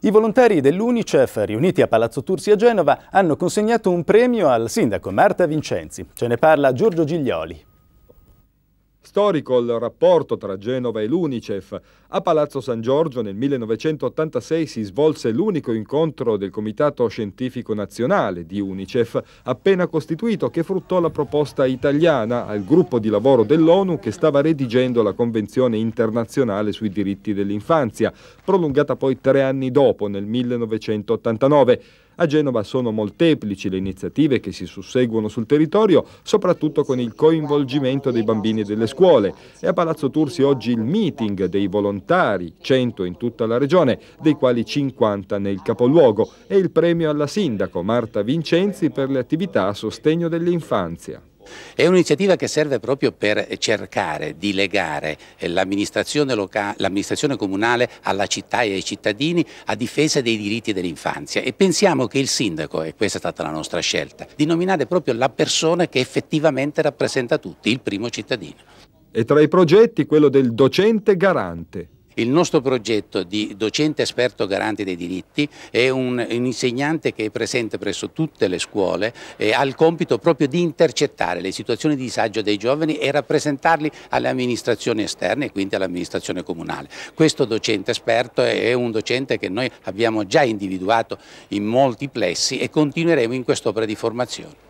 I volontari dell'Unicef, riuniti a Palazzo Tursi a Genova, hanno consegnato un premio al sindaco Marta Vincenzi. Ce ne parla Giorgio Giglioli. Storico il rapporto tra Genova e l'Unicef. A Palazzo San Giorgio nel 1986 si svolse l'unico incontro del Comitato Scientifico Nazionale di Unicef, appena costituito, che fruttò la proposta italiana al gruppo di lavoro dell'ONU che stava redigendo la Convenzione internazionale sui diritti dell'infanzia, prolungata poi tre anni dopo, nel 1989. A Genova sono molteplici le iniziative che si susseguono sul territorio, soprattutto con il coinvolgimento dei bambini delle scuole. E a Palazzo Tursi oggi il meeting dei volontari, 100 in tutta la regione, dei quali 50 nel capoluogo, e il premio alla sindaco Marta Vincenzi per le attività a sostegno dell'infanzia. È un'iniziativa che serve proprio per cercare di legare eh, l'amministrazione, comunale alla città e ai cittadini a difesa dei diritti dell'infanzia e pensiamo che il sindaco, e questa è stata la nostra scelta, di nominare proprio la persona che effettivamente rappresenta tutti, il primo cittadino. E tra i progetti quello del docente garante, il nostro progetto di docente esperto garante dei diritti è un, un insegnante che è presente presso tutte le scuole e ha il compito proprio di intercettare le situazioni di disagio dei giovani e rappresentarli alle amministrazioni esterne e quindi all'amministrazione comunale. Questo docente esperto è un docente che noi abbiamo già individuato in molti plessi e continueremo in quest'opera di formazione.